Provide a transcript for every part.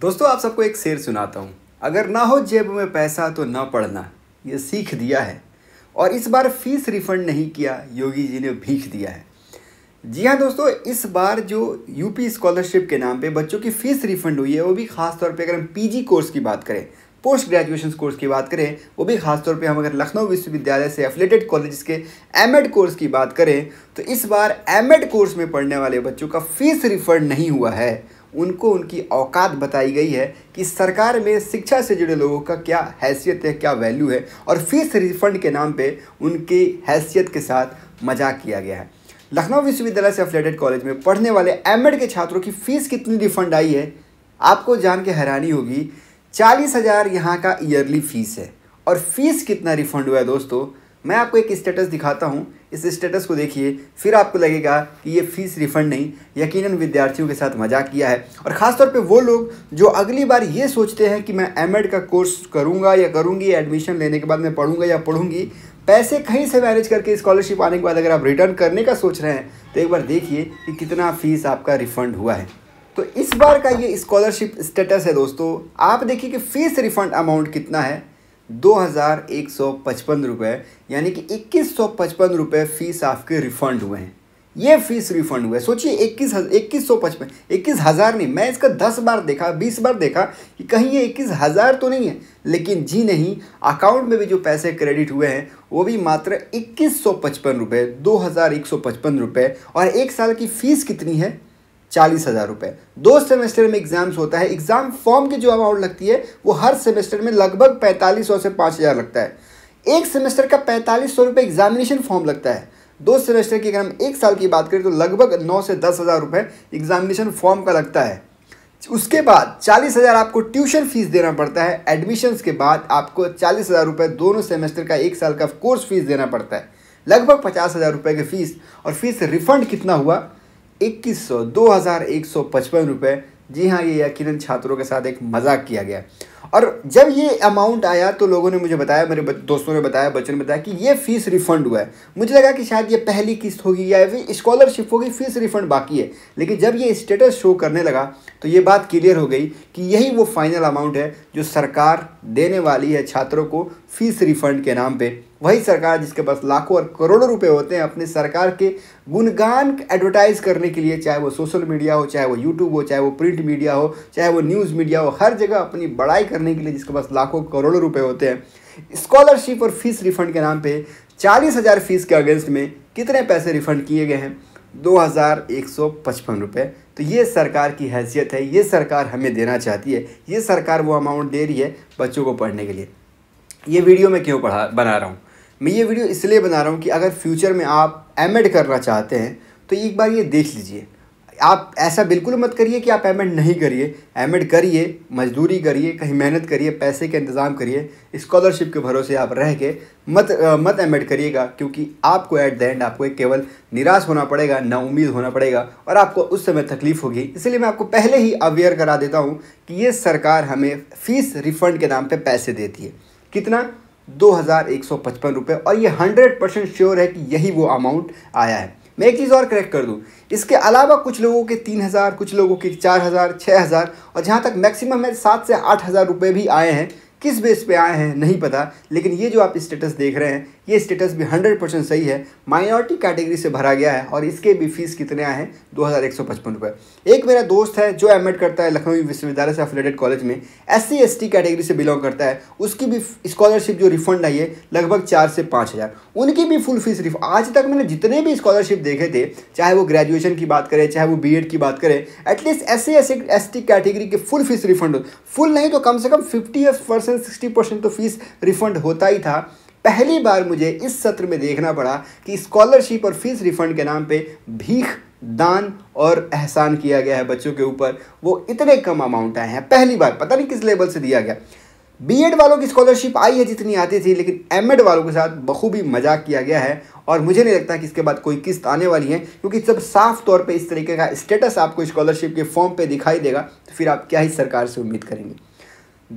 दोस्तों आप सबको एक शेर सुनाता हूँ अगर ना हो जेब में पैसा तो ना पढ़ना ये सीख दिया है और इस बार फीस रिफंड नहीं किया योगी जी ने भीख दिया है जी हाँ दोस्तों इस बार जो यूपी स्कॉलरशिप के नाम पे बच्चों की फ़ीस रिफंड हुई है वो भी खास तौर पे अगर हम पीजी कोर्स की बात करें पोस्ट ग्रेजुएशन कोर्स की बात करें वो भी खासतौर पे हम अगर लखनऊ विश्वविद्यालय से एफिलेटेड कॉलेज के एम कोर्स की बात करें तो इस बार एम कोर्स में पढ़ने वाले बच्चों का फीस रिफंड नहीं हुआ है उनको उनकी औकात बताई गई है कि सरकार में शिक्षा से जुड़े लोगों का क्या हैसियत है क्या वैल्यू है और फीस रिफंड के नाम पे उनकी हैसियत के साथ मजाक किया गया है लखनऊ विश्वविद्यालय से अफिलेटेड कॉलेज में पढ़ने वाले एम के छात्रों की फ़ीस कितनी रिफंड आई है आपको जान के हैरानी होगी चालीस हज़ार यहाँ का ईयरली फ़ीस है और फीस कितना रिफंड हुआ है दोस्तों मैं आपको एक स्टेटस दिखाता हूँ इस स्टेटस को देखिए फिर आपको लगेगा कि ये फ़ीस रिफंड नहीं यकीनन विद्यार्थियों के साथ मजाक किया है और ख़ासतौर पे वो लोग जो अगली बार ये सोचते हैं कि मैं एम का कोर्स करूँगा या करूँगी एडमिशन लेने के बाद मैं पढ़ूँगा या पढ़ूँगी पैसे कहीं से मैनेज करके स्कॉलरशिप आने के बाद अगर आप रिटर्न करने का सोच रहे हैं तो एक बार देखिए कि कितना फ़ीस आपका रिफ़ंड हुआ है तो इस बार का ये स्कॉलरशिप स्टेटस है दोस्तों आप देखिए कि फ़ीस रिफ़ंड अमाउंट कितना है दो हज़ार एक सौ पचपन रुपये यानी कि इक्कीस सौ पचपन रुपये फ़ीस आपके रिफ़ंड हुए हैं ये फीस रिफंड हुआ है सोचिए इक्कीस इक्कीस सौ पचपन इक्कीस हज़ार नहीं मैं इसका दस बार देखा बीस बार देखा कि कहीं ये इक्कीस हज़ार तो नहीं है लेकिन जी नहीं अकाउंट में भी जो पैसे क्रेडिट हुए हैं वो भी मात्र इक्कीस सौ पचपन रुपये दो हज़ार एक सौ पचपन रुपये और एक साल की फ़ीस कितनी है चालीस हज़ार रुपये दो सेमेस्टर में एग्ज़ाम्स होता है एग्ज़ाम फॉर्म की जो अमाउंट लगती है वो हर सेमेस्टर में लगभग पैंतालीस सौ से पाँच हज़ार लगता है एक सेमेस्टर का पैंतालीस सौ रुपये एग्जामिनेशन फॉर्म लगता है दो सेमेस्टर की अगर हम एक साल की बात करें तो लगभग नौ से दस हज़ार रुपये एग्जामिनेशन फॉर्म का लगता है उसके बाद चालीस हज़ार आपको ट्यूशन फीस देना पड़ता है एडमिशन्स के बाद आपको चालीस हज़ार रुपये दोनों सेमेस्टर का एक साल का कोर्स फीस देना पड़ता है लगभग पचास हज़ार रुपये की फ़ीस और फीस रिफंड कितना हुआ इक्कीस सौ दो हज़ार एक सौ पचपन रुपये जी हाँ ये यकीनन छात्रों के साथ एक मजाक किया गया और जब ये अमाउंट आया तो लोगों ने मुझे बताया मेरे दोस्तों ने बताया बच्चों ने बताया कि ये फ़ीस रिफ़ंड हुआ है मुझे लगा कि शायद ये पहली किस्त होगी या फिर स्कॉलरशिप होगी फ़ीस रिफ़ंड बाकी है लेकिन जब ये स्टेटस शो करने लगा तो ये बात क्लियर हो गई कि यही वो फाइनल अमाउंट है जो सरकार देने वाली है छात्रों को फ़ीस रिफ़ंड के नाम पर वही सरकार जिसके पास लाखों और करोड़ों रुपए होते हैं अपने सरकार के गुणगान एडवर्टाइज़ करने के लिए चाहे वो सोशल मीडिया हो चाहे वो यूट्यूब हो चाहे वो प्रिंट मीडिया हो चाहे वो न्यूज़ मीडिया हो हर जगह अपनी बड़ाई करने के लिए जिसके पास लाखों करोड़ों रुपये होते हैं स्कॉलरशिप और फीस रिफंड के नाम पर चालीस हज़ार फीस के अगेंस्ट में कितने पैसे रिफंड किए गए हैं दो हज़ार एक सौ पचपन रुपये तो ये सरकार की हैसियत है ये सरकार हमें देना चाहती है ये सरकार वो अमाउंट दे रही है बच्चों को पढ़ने के लिए ये वीडियो मैं क्यों पढ़ा बना रहा हूँ मैं ये वीडियो इसलिए बना रहा हूँ कि अगर फ्यूचर में आप एम करना चाहते हैं तो एक बार ये देख लीजिए आप ऐसा बिल्कुल मत करिए कि आप एम नहीं करिए एम करिए मजदूरी करिए कहीं मेहनत करिए पैसे का इंतज़ाम करिए स्कॉलरशिप के भरोसे आप रह के मत आ, मत एम करिएगा क्योंकि आपको एट द एंड आपको एक केवल निराश होना पड़ेगा ना उम्मीद होना पड़ेगा और आपको उस समय तकलीफ़ होगी इसलिए मैं आपको पहले ही अवेयर करा देता हूँ कि ये सरकार हमें फ़ीस रिफ़ंड के नाम पर पैसे देती है कितना दो हज़ार एक सौ पचपन रुपये और ये हंड्रेड परसेंट श्योर है कि यही वो अमाउंट आया है मैं एक चीज़ और करेक्ट कर दूँ इसके अलावा कुछ लोगों के तीन हज़ार कुछ लोगों के चार हज़ार छः हज़ार और जहाँ तक मैक्सिमम है सात से आठ हज़ार रुपये भी आए हैं किस बेस पे आए हैं नहीं पता लेकिन ये जो आप स्टेटस देख रहे हैं ये स्टेटस भी हंड्रेड परसेंट सही है माइनॉरिटी कैटेगरी से भरा गया है और इसके भी फीस कितने आए हैं दो हज़ार एक सौ पचपन रुपये एक मेरा दोस्त है जो एम करता है लखनऊ विश्वविद्यालय से अफिलेटेड कॉलेज में S C S T category से बिलोंग करता है उसकी भी स्कॉलरशिप जो रिफंड आई है लगभग चार से पाँच हज़ार उनकी भी फुल फीस रिफ आज तक मैंने जितने भी स्कॉलरशिप देखे थे चाहे वो ग्रेजुएशन की बात करें चाहे वो बी की बात करें at least S C S T category के फुल फीस रिफंड फुल नहीं तो कम से कम फिफ्टी परसेंट से सिक्सटी परसेंट तो फीस रिफंड होता ही था पहली बार मुझे इस सत्र में देखना पड़ा कि स्कॉलरशिप और फीस रिफंड के नाम पे भीख दान और एहसान किया गया है बच्चों के ऊपर वो इतने कम अमाउंट आए हैं पहली बार पता नहीं किस लेवल से दिया गया बीएड वालों की स्कॉलरशिप आई है जितनी आती थी लेकिन एमएड वालों के साथ बखूबी मजाक किया गया है और मुझे नहीं लगता कि इसके बाद कोई किस्त आने वाली है क्योंकि जब साफ तौर पे इस तरीके का स्टेटस आपको स्कॉलरशिप के फॉर्म पे दिखाई देगा तो फिर आप क्या ही सरकार से उम्मीद करेंगे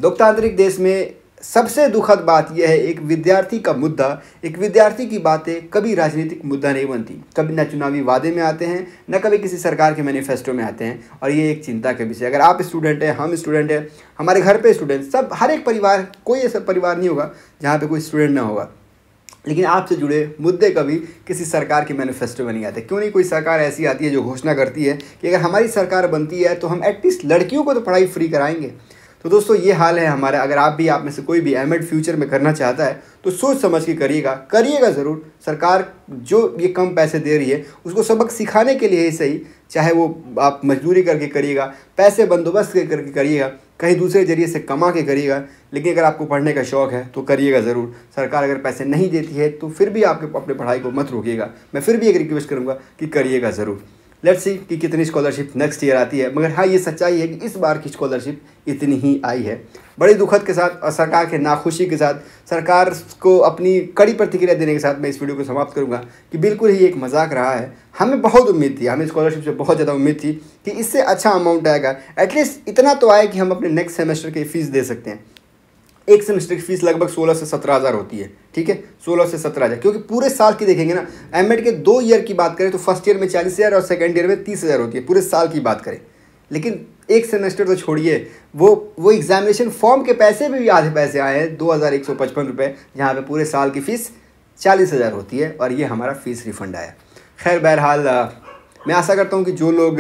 लोकतांत्रिक देश में सबसे दुखद बात यह है एक विद्यार्थी का मुद्दा एक विद्यार्थी की बातें कभी राजनीतिक मुद्दा नहीं बनती कभी न चुनावी वादे में आते हैं न कभी किसी सरकार के मैनिफेस्टो में आते हैं और ये एक चिंता के विषय अगर आप स्टूडेंट हैं हम स्टूडेंट हैं हमारे घर पे स्टूडेंट सब हर एक परिवार कोई ऐसा परिवार नहीं होगा जहाँ पर कोई स्टूडेंट ना होगा लेकिन आपसे जुड़े मुद्दे कभी किसी सरकार के मैनिफेस्टो में नहीं आते क्यों नहीं कोई सरकार ऐसी आती है जो घोषणा करती है कि अगर हमारी सरकार बनती है तो हम एटलीस्ट लड़कियों को तो पढ़ाई फ्री कराएंगे तो दोस्तों ये हाल है हमारा अगर आप भी आप में से कोई भी एम फ्यूचर में करना चाहता है तो सोच समझ के करिएगा करिएगा ज़रूर सरकार जो ये कम पैसे दे रही है उसको सबक सिखाने के लिए ही सही चाहे वो आप मजदूरी करके करिएगा पैसे बंदोबस्त करके करिएगा कहीं दूसरे जरिए से कमा के करिएगा लेकिन अगर आपको पढ़ने का शौक़ है तो करिएगा ज़रूर सरकार अगर पैसे नहीं देती है तो फिर भी आपके अपने पढ़ाई को मत रोकिएगा मैं फिर भी एक रिक्वेस्ट करूँगा कि करिएगा ज़रूर लेट्स सी कि कितनी स्कॉलरशिप नेक्स्ट ईयर आती है मगर हाँ ये सच्चाई है कि इस बार की स्कॉलरशिप इतनी ही आई है बड़ी दुखद के साथ और सरकार के नाखुशी के साथ सरकार को अपनी कड़ी प्रतिक्रिया देने के साथ मैं इस वीडियो को समाप्त करूंगा कि बिल्कुल ही एक मजाक रहा है हमें बहुत उम्मीद थी हमें स्कॉलरशिप से बहुत ज़्यादा उम्मीद थी कि इससे अच्छा अमाउंट आएगा एटलीस्ट इतना तो आए कि हम अपने नेक्स्ट सेमेस्टर की फ़ीस दे सकते हैं एक सेमेस्टर की फीस लगभग सोलह से सत्रह हज़ार होती है ठीक है सोलह से सत्रह हज़ार क्योंकि पूरे साल की देखेंगे ना एम के दो ईयर की बात करें तो फर्स्ट ईयर में चालीस हज़ार और सेकेंड ईयर में तीस हज़ार होती है पूरे साल की बात करें लेकिन एक सेमेस्टर तो छोड़िए वो वो एग्जामिनेशन फॉर्म के पैसे भी आधे पैसे आए हैं दो हज़ार एक सौ पचपन रुपये जहाँ पर पूरे साल की फ़ीस चालीस हज़ार होती है और ये हमारा फ़ीस रिफंड आया खैर बहरहाल मैं आशा करता हूँ कि जो लोग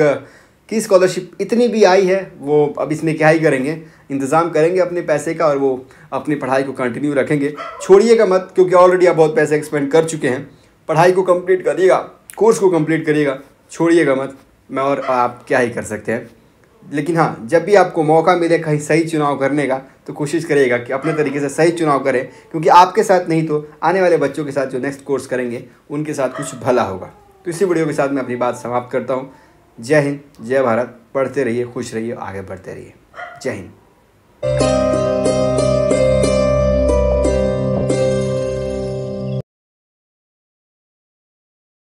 की स्कॉलरशिप इतनी भी आई है वो अब इसमें क्या ही करेंगे इंतज़ाम करेंगे अपने पैसे का और वो अपनी पढ़ाई को कंटिन्यू रखेंगे छोड़िएगा मत क्योंकि ऑलरेडी आप बहुत पैसे एक्सपेंड कर चुके हैं पढ़ाई को कंप्लीट करिएगा कोर्स को कंप्लीट करिएगा छोड़िएगा मत मैं और आप क्या ही कर सकते हैं लेकिन हाँ जब भी आपको मौका मिले कहीं सही चुनाव करने का तो कोशिश करिएगा कि अपने तरीके से सही चुनाव करें क्योंकि आपके साथ नहीं तो आने वाले बच्चों के साथ जो नेक्स्ट कोर्स करेंगे उनके साथ कुछ भला होगा तो इसी वीडियो के साथ मैं अपनी बात समाप्त करता हूँ जय हिंद जय भारत पढ़ते रहिए खुश रहिए आगे बढ़ते रहिए जय हिंद